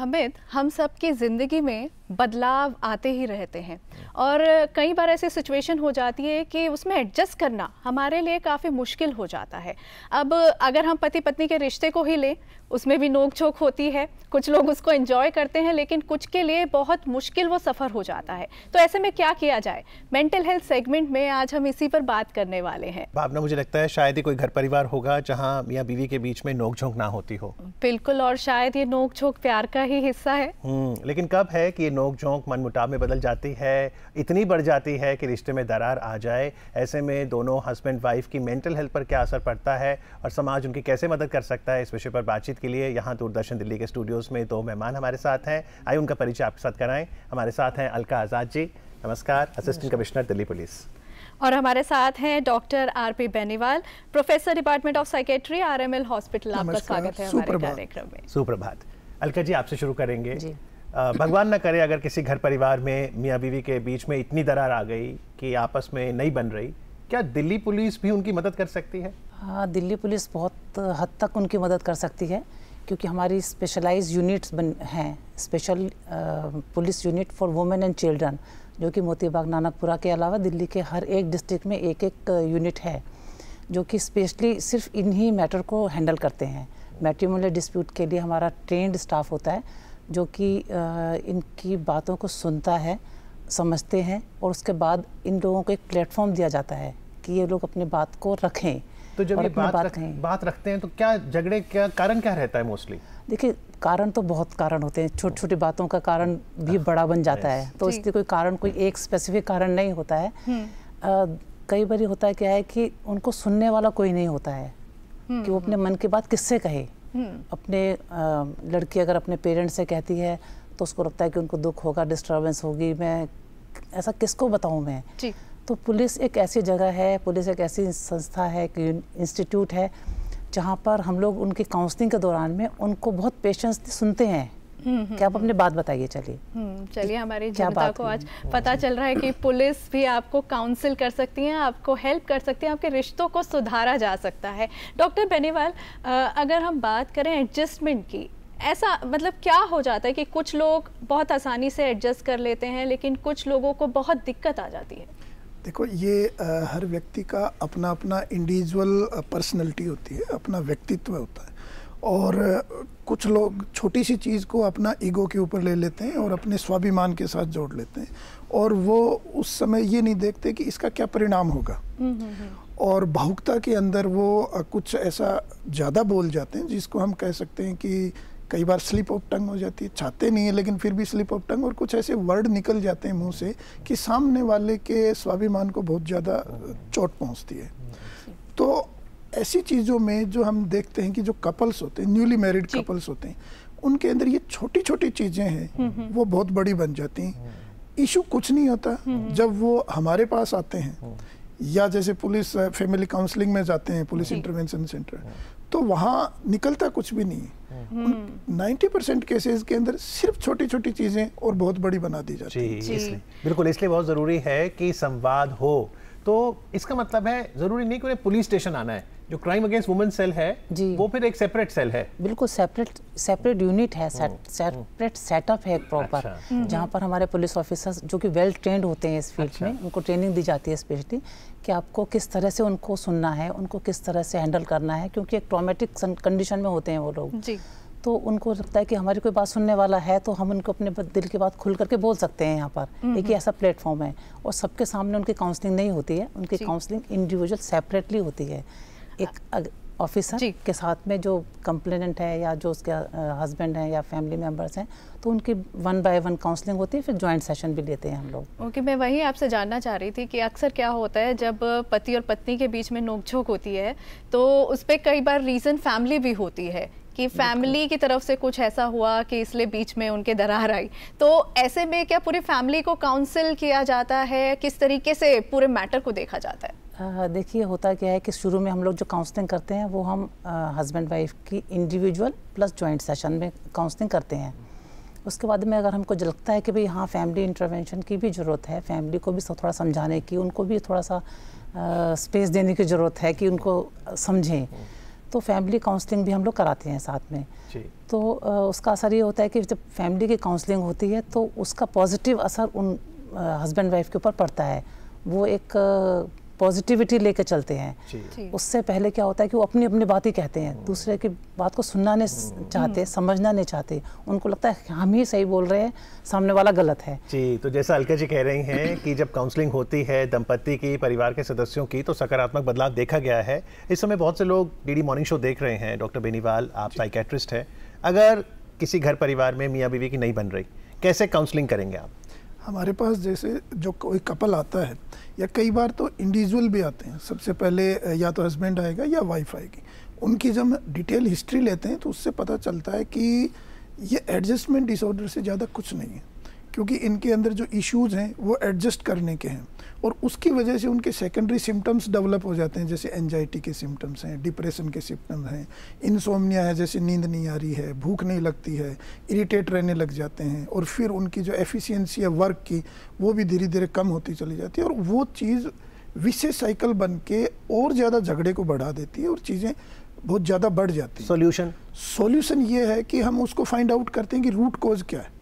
अमित हम सब की ज़िंदगी में बदलाव आते ही रहते हैं और कई बार ऐसी सिचुएशन हो जाती है कि उसमें एडजस्ट करना हमारे लिए काफ़ी मुश्किल हो जाता है अब अगर हम पति पत्नी के रिश्ते को ही लें उसमें भी नोक झोंक होती है कुछ लोग उसको एंजॉय करते हैं लेकिन कुछ के लिए बहुत मुश्किल वो सफ़र हो जाता है तो ऐसे में क्या किया जाए मेंटल हेल्थ सेगमेंट में आज हम इसी पर बात करने वाले हैं भावना मुझे लगता है शायद ही कोई घर परिवार होगा जहाँ या बीवी के बीच में नोक झोंक ना होती हो बिल्कुल और शायद ये नोक झोंक प्यार का ही हिस्सा है हम्म, लेकिन कब है कि ये नोक झोंक मनमुटाव में बदल जाती है इतनी बढ़ जाती है कि रिश्ते में दरार आ जाए ऐसे में दोनों हस्बैंड वाइफ की मेंटल हेल्थ पर क्या असर पड़ता है और समाज उनकी कैसे मदद कर सकता है इस विषय पर बातचीत के लिए यहाँ दूरदर्शन दिल्ली के स्टूडियोज़ में दो मेहमान हमारे साथ हैं आइए उनका परिचय आपके साथ कराएं हमारे साथ हैं अलका आज़ाद जी नमस्कार असिस्टेंट कमिश्नर दिल्ली पुलिस और हमारे साथ हैं doctor R P Beniwal professor department of psychiatry R M L hospital आपका स्वागत है हमारे कार्यक्रम में सुप्रभात अलका जी आपसे शुरू करेंगे जी भगवान ना करे अगर किसी घर परिवार में मियाँ बीवी के बीच में इतनी दरार आ गई कि आपस में नहीं बन रही क्या दिल्ली पुलिस भी उनकी मदद कर सकती है हाँ दिल्ली पुलिस बहुत हद तक उनकी मदद कर सकती है क्योंकि हमारी स्पेशलाइज यूनिट्स बन हैं special police unit for women and children जो कि मोतीबाग नानकपुरा के अलावा दिल्ली के हर एक डिस्ट्रिक्ट में एक एक यूनिट है जो कि स्पेशली सिर्फ इन्हीं मैटर को हैंडल करते हैं मैट्रीमोनियल डिस्प्यूट के लिए हमारा ट्रेंड स्टाफ होता है जो कि इनकी बातों को सुनता है समझते हैं और उसके बाद इन लोगों को एक प्लेटफॉर्म दिया जाता है कि ये लोग अपनी बात को रखें तो जब ये बात बात, रख, बात रखते हैं तो क्या झगड़े क्या कारण क्या रहता है मोस्टली देखिए कारण तो बहुत कारण होते हैं छोटी छोटी बातों का कारण भी हाँ। बड़ा बन जाता है तो इसलिए कोई कारण कोई एक स्पेसिफिक कारण नहीं होता है हम्म। कई बार होता है क्या है कि उनको सुनने वाला कोई नहीं होता है कि वो हम्म। अपने मन की बात किससे कहे हम्म। अपने लड़की अगर अपने पेरेंट्स से कहती है तो उसको लगता है कि उनको दुख होगा डिस्टर्बेंस होगी मैं ऐसा किसको बताऊं मैं जी। तो पुलिस एक ऐसी जगह है पुलिस एक ऐसी संस्था है कि इंस्टीट्यूट है जहाँ पर हम लोग उनकी काउंसलिंग के दौरान में उनको बहुत पेशेंस सुनते हैं हम्म, कि आप अपने बात बताइए चलिए हम्म, चलिए हमारे जनता को आज पता चल रहा है कि पुलिस भी आपको काउंसिल कर सकती है आपको हेल्प कर सकती है आपके रिश्तों को सुधारा जा सकता है डॉक्टर बेनीवाल अगर हम बात करें एडजस्टमेंट की ऐसा मतलब क्या हो जाता है कि कुछ लोग बहुत आसानी से एडजस्ट कर लेते हैं लेकिन कुछ लोगों को बहुत दिक्कत आ जाती है देखो ये आ, हर व्यक्ति का अपना अपना इंडिविजुअल पर्सनैलिटी होती है अपना व्यक्तित्व होता है और कुछ लोग छोटी सी चीज़ को अपना ईगो के ऊपर ले लेते हैं और अपने स्वाभिमान के साथ जोड़ लेते हैं और वो उस समय ये नहीं देखते कि इसका क्या परिणाम होगा हम्म, हम्म, हम्म। और भावुकता के अंदर वो कुछ ऐसा ज़्यादा बोल जाते हैं जिसको हम कह सकते हैं कि कई बार स्लिप ऑफ टंग हो जाती है चाहते नहीं है लेकिन फिर भी स्लिप ऑफ टंग और कुछ ऐसे वर्ड निकल जाते हैं मुंह से कि सामने वाले के स्वाभिमान को बहुत ज़्यादा चोट पहुंचती है तो ऐसी चीज़ों में जो हम देखते हैं कि जो कपल्स होते हैं न्यूली मैरिड कपल्स होते हैं उनके अंदर ये छोटी छोटी चीज़ें हैं हम्म, हम्म। वो बहुत बड़ी बन जाती हैं इशू कुछ नहीं होता हम्म, जब वो हमारे पास आते हैं या जैसे पुलिस फैमिली काउंसलिंग में जाते हैं पुलिस इंटरवेंशन सेंटर तो वहाँ निकलता कुछ भी नहीं नाइन्टी परसेंट केसेज के अंदर सिर्फ छोटी छोटी चीज़ें और बहुत बड़ी बना दी जाती है इसलिए बिल्कुल इसलिए बहुत ज़रूरी है कि संवाद हो तो इसका मतलब है ज़रूरी नहीं कि उन्हें पुलिस स्टेशन आना है जो क्राइम अगेंस्ट वुमेन सेल है जी वो फिर एक सेपरेट सेल है बिल्कुल सेपरेट सेपरेट यूनिट है सेपरेट सेटअप हम्म, हम्म। है प्रॉपर अच्छा। हम्म। जहाँ पर हमारे पुलिस ऑफिसर्स जो कि वेल ट्रेंड होते हैं इस फील्ड अच्छा। में उनको ट्रेनिंग दी जाती है स्पेशली कि आपको किस तरह से उनको सुनना है उनको किस तरह से हैंडल करना है क्योंकि एक ट्रोमेटिक कंडीशन में होते हैं वो लोग जी तो उनको लगता है कि हमारी कोई बात सुनने वाला है तो हम उनको अपने दिल की बात खुल करके बोल सकते हैं यहाँ पर एक ही ऐसा प्लेटफॉर्म है और सबके सामने उनकी काउंसलिंग नहीं होती है उनकी काउंसलिंग इंडिविजुअल सेपरेटली होती है एक ऑफिसर के साथ में जो कंप्लेनेंट है या जो उसके हस्बैंड हैं या फैमिली मेंबर्स हैं तो उनकी वन बाय वन काउंसलिंग होती है फिर ज्वाइंट सेशन भी लेते हैं हम लोग ओके okay, मैं वही आपसे जानना चाह रही थी कि अक्सर क्या होता है जब पति और पत्नी के बीच में नोकझोंक होती है तो उस पर कई बार रीज़न फैमिली भी होती है कि फैमिली की तरफ से कुछ ऐसा हुआ कि इसलिए बीच में उनके दरार आई तो ऐसे में क्या पूरी फैमिली को काउंसिल किया जाता है किस तरीके से पूरे मैटर को देखा जाता है देखिए होता क्या है कि शुरू में हम लोग जो काउंसलिंग करते हैं वो हम हस्बैंड वाइफ की इंडिविजुअल प्लस जॉइंट सेशन में काउंसलिंग करते हैं उसके बाद में अगर हमको लगता है कि भाई हाँ फैमिली इंटरवेंशन की भी ज़रूरत है फैमिली को भी थोड़ा समझाने की उनको भी थोड़ा सा स्पेस देने की ज़रूरत है कि उनको समझें हम्म। तो फैमिली काउंसलिंग भी हम लोग कराते हैं साथ में तो आ, उसका असर ये होता है कि जब फैमिली की काउंसलिंग होती है तो उसका पॉजिटिव असर उन हस्बैंड वाइफ के ऊपर पड़ता है वो एक पॉजिटिविटी लेकर चलते हैं उससे पहले क्या होता है कि वो अपनी अपनी बात ही कहते हैं हम्म। दूसरे की बात को सुनना नहीं हम्म। चाहते हम्म। समझना नहीं चाहते उनको लगता है हम ही सही बोल रहे हैं सामने वाला गलत है जी तो जैसा अलका जी कह रही हैं कि जब काउंसलिंग होती है दंपत्ति की परिवार के सदस्यों की तो सकारात्मक बदलाव देखा गया है इस समय बहुत से लोग डी मॉर्निंग शो देख रहे हैं डॉक्टर बेनीवाल आप साइकेट्रिस्ट हैं अगर किसी घर परिवार में मियाँ बीवी की नहीं बन रही कैसे काउंसलिंग करेंगे आप हमारे पास जैसे जो कोई कपल आता है या कई बार तो इंडिविजुअल भी आते हैं सबसे पहले या तो हस्बैंड आएगा या वाइफ आएगी उनकी जब डिटेल हिस्ट्री लेते हैं तो उससे पता चलता है कि ये एडजस्टमेंट डिसऑर्डर से ज़्यादा कुछ नहीं है क्योंकि इनके अंदर जो इश्यूज हैं वो एडजस्ट करने के हैं और उसकी वजह से उनके सेकेंडरी सिम्टम्स डेवलप हो जाते हैं जैसे एनजाइटी के सिम्टम्स हैं डिप्रेशन के सिम्टम्स हैं इंसोमनिया है जैसे नींद नहीं आ रही है भूख नहीं लगती है इरिटेट रहने लग जाते हैं और फिर उनकी जो एफिशिएंसी है वर्क की वो भी धीरे धीरे कम होती चली जाती है और वो चीज़ विशेष साइकिल बन के और ज़्यादा झगड़े को बढ़ा देती है और चीज़ें बहुत ज़्यादा बढ़ जाती हैं सोल्यूशन सोल्यूशन ये है कि हम उसको फाइंड आउट करते हैं कि रूट कॉज क्या है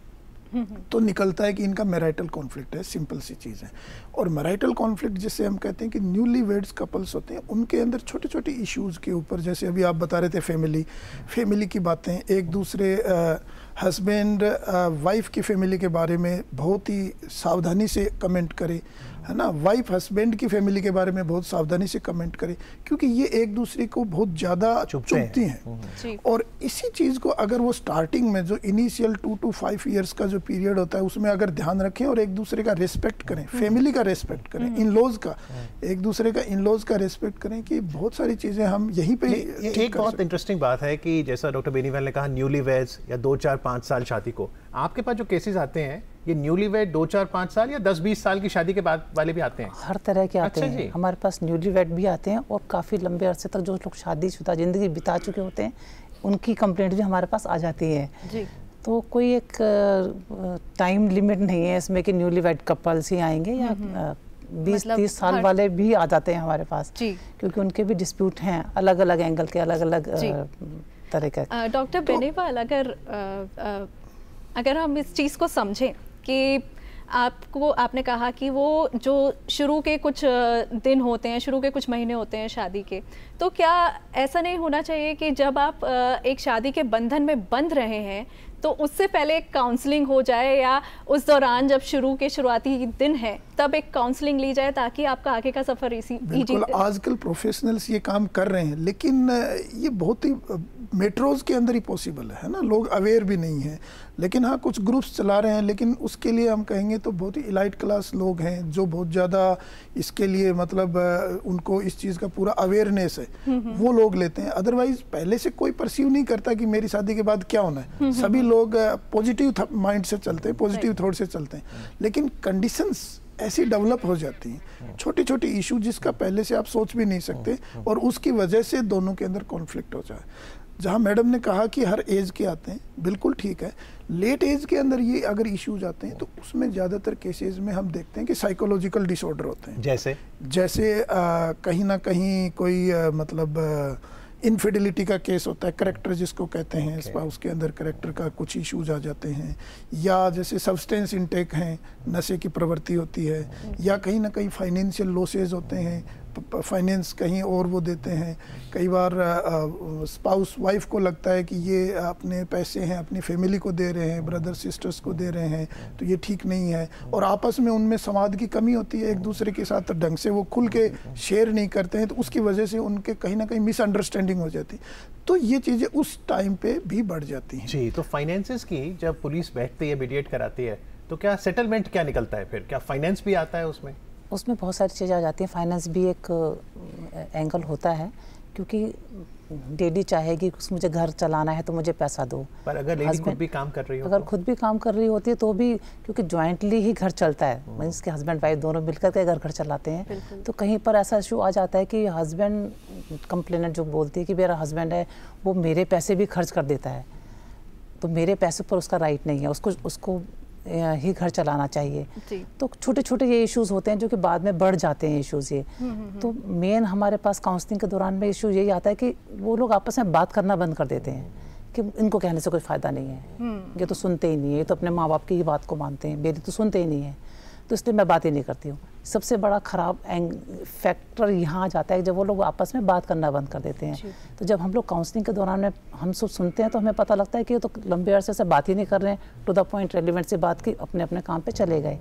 तो निकलता है कि इनका मैराइटल कॉन्फ्लिक्ट है सिंपल सी चीज़ है और मैराइटल कॉन्फ्लिक्ट जिसे हम कहते हैं कि न्यूली वेड्स कपल्स होते हैं उनके अंदर छोटे छोटे इश्यूज़ के ऊपर जैसे अभी आप बता रहे थे फैमिली फैमिली की बातें एक दूसरे हस्बैंड वाइफ की फैमिली के बारे में बहुत ही सावधानी से कमेंट करें है ना वाइफ हस्बैंड की फैमिली के बारे में बहुत सावधानी से कमेंट करें क्योंकि ये एक दूसरे को बहुत ज़्यादा चुपती हैं हम्म। और इसी चीज़ को अगर वो स्टार्टिंग में जो initial two to five years का जो पीरियड होता है उसमें अगर ध्यान रखें और एक दूसरे का रेस्पेक्ट करें फैमिली हम्म। का रेस्पेक्ट करें इन हम्म। लॉज का एक दूसरे का इन लॉज का रेस्पेक्ट करें कि बहुत सारी चीज़ें हम यहीं पर एक बहुत इंटरेस्टिंग बात है कि जैसा डॉक्टर बेनीवाल ने कहा न्यूली वेज या दो चार पाँच साल शादी को आपके पास जो केसेस आते हैं ये न्यूली वेड दो चार पाँच साल या दस बीस साल की शादी के बाद वाले भी आते हैं हर तरह के आते अच्छा हैं हमारे पास न्यूली वेड भी आते हैं और काफ़ी लंबे अरसे तक जो लोग शादीशुदा ज़िंदगी बिता चुके होते हैं उनकी कंप्लेंट भी हमारे पास आ जाती है तो कोई एक टाइम लिमिट नहीं है इसमें कि न्यूली वेड कपल्स ही आएंगे या हम्म, हम्म। बीस मतलब तीस साल वाले भी आ जाते हैं हमारे पास क्योंकि उनके भी डिस्प्यूट हैं अलग अलग एंगल के अलग अलग तरह का डॉक्टर तो बेनेवाल अगर अगर हम इस चीज़ को समझें कि आपको आपने कहा कि वो जो शुरू के कुछ दिन होते हैं शुरू के कुछ महीने होते हैं शादी के तो क्या ऐसा नहीं होना चाहिए कि जब आप एक शादी के बंधन में बंध रहे हैं तो उससे पहले एक काउंसलिंग हो जाए या उस दौरान जब शुरू के शुरुआती दिन है तब एक काउंसलिंग ली जाए ताकि आपका आगे का सफ़र इसी बिल्कुल आजकल प्रोफेशनल्स ये काम कर रहे हैं लेकिन ये बहुत ही मेट्रोज़ के अंदर ही पॉसिबल है ना लोग अवेयर भी नहीं हैं लेकिन हाँ कुछ ग्रुप्स चला रहे हैं लेकिन उसके लिए हम कहेंगे तो बहुत ही इलाइट क्लास लोग हैं जो बहुत ज़्यादा इसके लिए मतलब उनको इस चीज़ का पूरा अवेयरनेस है हम्म, हम्म। वो लोग लेते हैं अदरवाइज़ पहले से कोई परसीव नहीं करता कि मेरी शादी के बाद क्या होना है हम्म, सभी लोग पॉजिटिव माइंड से चलते हैं पॉजिटिव थॉट से चलते हैं hmm. लेकिन कंडीशंस ऐसी डेवलप हो जाती हैं छोटी छोटी इशू जिसका पहले से आप सोच भी नहीं सकते hmm. Hmm. और उसकी वजह से दोनों के अंदर कॉन्फ्लिक्ट हो जाए जहाँ मैडम ने कहा कि हर एज के आते हैं बिल्कुल ठीक है लेट एज के अंदर ये अगर इश्यूज आते हैं तो उसमें ज़्यादातर केसेस में हम देखते हैं कि साइकोलॉजिकल डिसऑर्डर होते हैं जैसे जैसे आ, कहीं ना कहीं कोई आ, मतलब आ, इनफिडिलिटी का केस होता है करेक्टर जिसको कहते हैं okay. स्पाउस के अंदर करेक्टर का कुछ इश्यूज आ जाते हैं या जैसे सब्सटेंस इनटेक हैं नशे की प्रवृत्ति होती है hmm. या कहीं ना कहीं फाइनेंशियल लॉसेज होते हैं फाइनेंस कहीं और वो देते हैं कई बार स्पाउस वाइफ को लगता है कि ये अपने पैसे हैं अपनी फैमिली को दे रहे हैं ब्रदर सिस्टर्स को दे रहे हैं तो ये ठीक नहीं है और आपस में उनमें समाध की कमी होती है एक दूसरे के साथ ढंग से वो खुल के शेयर नहीं करते हैं तो उसकी वजह से उनके कहीं ना कहीं मिसअंडरस्टैंडिंग हो जाती तो ये चीज़ें उस टाइम पर भी बढ़ जाती हैं जी तो फाइनेंसिस की जब पुलिस बैठती है मीडिएट कराती है तो क्या सेटलमेंट क्या निकलता है फिर क्या फाइनेंस भी आता है उसमें उसमें बहुत सारी चीज़ें आ जाती हैं फाइनेंस भी एक एंगल होता है क्योंकि डेडी चाहेगी कि मुझे घर चलाना है तो मुझे पैसा दो पर अगर लेडी खुद भी काम कर रही हो अगर तो? खुद भी काम कर रही होती है तो भी क्योंकि ज्वाइंटली ही घर चलता है मीन्स के हस्बैंड वाइफ दोनों मिलकर के अगर घर चलाते हैं तो कहीं पर ऐसा इशू आ जाता है कि हस्बैंड कंप्लेनेंट जो बोलती है कि मेरा हस्बैंड है वो मेरे पैसे भी खर्च कर देता है तो मेरे पैसे पर उसका राइट नहीं है उसको उसको ही घर चलाना चाहिए तो छोटे छोटे ये इश्यूज होते हैं जो कि बाद में बढ़ जाते हैं इश्यूज ये हम्म, हम्म, हम्म। तो मेन हमारे पास काउंसलिंग के दौरान में इशू यही आता है कि वो लोग आपस में बात करना बंद कर देते हैं कि इनको कहने से कोई फ़ायदा नहीं है ये तो सुनते ही नहीं है ये तो अपने माँ बाप की ही बात को मानते हैं मेरी तो सुनते ही नहीं है तो इसलिए मैं बात ही नहीं करती हूँ सबसे बड़ा ख़राब एंग फैक्टर यहाँ जाता है जब वो लोग आपस में बात करना बंद कर देते हैं तो जब हम लोग काउंसलिंग के दौरान में हम सब सुनते हैं तो हमें पता लगता है कि ये तो लंबे अरसे से बात ही नहीं कर रहे हैं टू द पॉइंट रेलिवेंट से बात की अपने अपने काम पर चले गए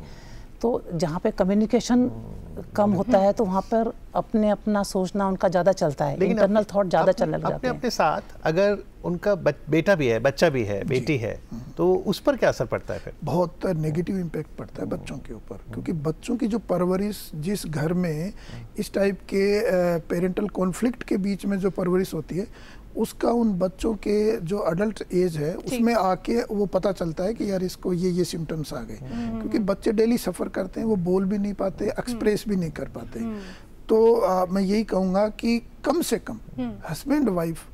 तो जहाँ पे कम्युनिकेशन कम होता है तो वहाँ पर अपने अपना सोचना उनका ज़्यादा चलता है इंटरनल थॉट ज़्यादा चलने लग जाते हैं अपने साथ अगर उनका बेटा भी है बच्चा भी है बेटी है तो उस पर क्या असर पड़ता है फिर बहुत नेगेटिव इम्पैक्ट पड़ता है बच्चों के ऊपर क्योंकि बच्चों की जो परवरिश जिस घर में इस टाइप के पेरेंटल कॉन्फ्लिक्ट के बीच में जो परवरिश होती है उसका उन बच्चों के जो अडल्ट एज है उसमें आके वो पता चलता है कि यार इसको ये ये सिम्टम्स आ गए हम्म। क्योंकि बच्चे डेली सफ़र करते हैं वो बोल भी नहीं पाते एक्सप्रेस हम्म। भी नहीं कर पाते हम्म। तो आ, मैं यही कहूँगा कि कम से कम हस्बैंड वाइफ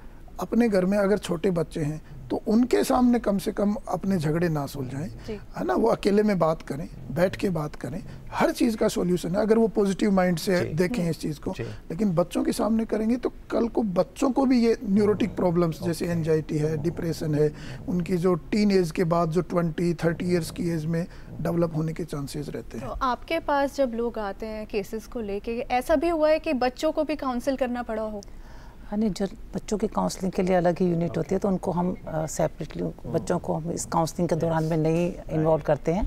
अपने घर में अगर छोटे बच्चे हैं तो उनके सामने कम से कम अपने झगड़े ना सुलझाएं है ना वो अकेले में बात करें बैठ के बात करें हर चीज़ का सोल्यूशन है अगर वो पॉजिटिव माइंड से देखें इस चीज़ को लेकिन बच्चों के सामने करेंगे तो कल को बच्चों को भी ये न्यूरोटिक प्रॉब्लम्स जैसे एनजाइटी है डिप्रेशन है उनकी जो टीन एज के बाद जो ट्वेंटी थर्टी ईयर्स की एज में डेवलप होने के चांसेस रहते हैं तो आपके पास जब लोग आते हैं केसेस को लेके ऐसा भी हुआ है कि बच्चों को भी काउंसिल करना पड़ा हो यानी हाँ जो बच्चों की काउंसलिंग के लिए अलग ही यूनिट होती है तो उनको हम सेपरेटली uh, hmm. बच्चों को हम इस काउंसलिंग के दौरान में नहीं इन्वॉल्व करते हैं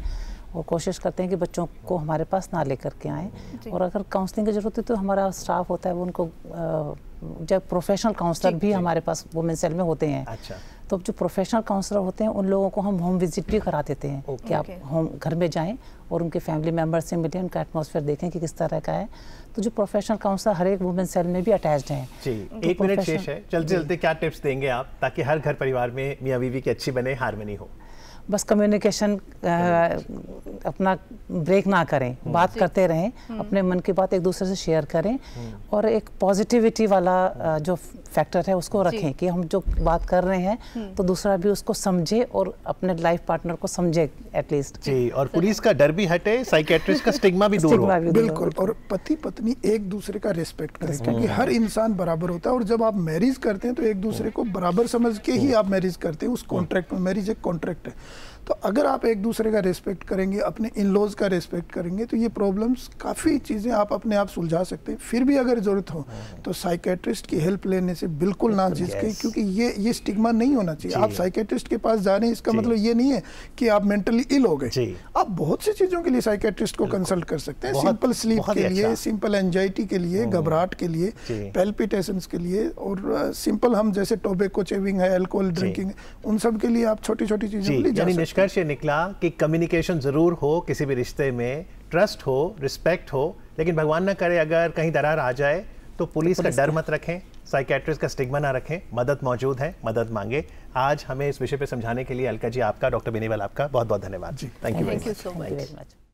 और कोशिश करते हैं कि बच्चों को हमारे पास ना लेकर के आएँ और अगर काउंसलिंग की ज़रूरत है तो हमारा स्टाफ होता है वो उनको uh, जब प्रोफेशनल काउंसलर भी हमारे पास वुमेन सेल में होते हैं अच्छा तो जो प्रोफेशनल काउंसलर होते हैं उन लोगों को हम होम विजिट भी करा देते हैं okay. कि आप होम घर में जाएं और उनके फैमिली मेम्बर से मिलें उनका एटमोसफेयर देखें कि किस तरह का है तो जो प्रोफेशनल काउंसलर हर एक वुमेन सेल में भी अटैच है तो एक मिनट शेष है चलते चलते क्या टिप्स देंगे आप ताकि हर घर परिवार में मियाँ बीवी की अच्छी बने हारमनी हो बस कम्युनिकेशन अपना ब्रेक ना करें हम्म। बात करते रहें हम्म। अपने मन की बात एक दूसरे से शेयर करें हम्म। और एक पॉजिटिविटी वाला जो फैक्टर है उसको रखें कि हम जो बात कर रहे हैं हम्म। तो दूसरा भी उसको समझे और अपने लाइफ पार्टनर को समझे एटलीस्ट जी और पुलिस का डर भी हटे साइकेट्रिस्ट का स्टिग्मा भी दूर हो बिल्कुल और पति पत्नी एक दूसरे का रिस्पेक्ट करें क्योंकि हर इंसान बराबर होता है और जब आप मैरिज करते हैं तो एक दूसरे हम्म। को बराबर समझ के ही हम्म। आप मैरिज करते हैं उस कॉन्ट्रैक्ट में मैरिज एक कॉन्ट्रैक्ट है तो अगर आप एक दूसरे का रेस्पेक्ट करेंगे अपने इन लॉज का रेस्पेक्ट करेंगे तो ये प्रॉब्लम्स काफ़ी चीज़ें आप अपने आप सुलझा सकते हैं फिर भी अगर ज़रूरत हो हाँ। तो साइकेट्रिस्ट की हेल्प लेने से बिल्कुल ना झिझके क्योंकि ये ये स्टिग्मा नहीं होना चाहिए आप साइकेट्रिस्ट के पास जा रहे हैं इसका मतलब ये नहीं है कि आप मेंटली इल हो गए आप बहुत सी चीज़ों के लिए साइकेट्रिस्ट को कंसल्ट कर सकते हैं सिंपल स्लीप के लिए सिंपल अच्छा। एनजाइटी के लिए हम्म। घबराहट के लिए पेल्पिटेशन के लिए और सिंपल हम जैसे टोबेको चेविंग है एल्कोहल ड्रिंकिंग उन सब के लिए आप छोटी छोटी चीज़ों के लिए निष्कर्ष ये निकला कि कम्युनिकेशन ज़रूर हो किसी भी रिश्ते में ट्रस्ट हो रिस्पेक्ट हो लेकिन भगवान ना करे अगर कहीं दरार आ जाए तो, तो पुलिस, का डर मत रखें साइकेट्रिस्ट का स्टिग्मा ना रखें मदद मौजूद है मदद मांगे आज हमें इस विषय पर समझाने के लिए अलका जी आपका डॉक्टर बेनीवाल आपका बहुत बहुत धन्यवाद जी thank you thank you so much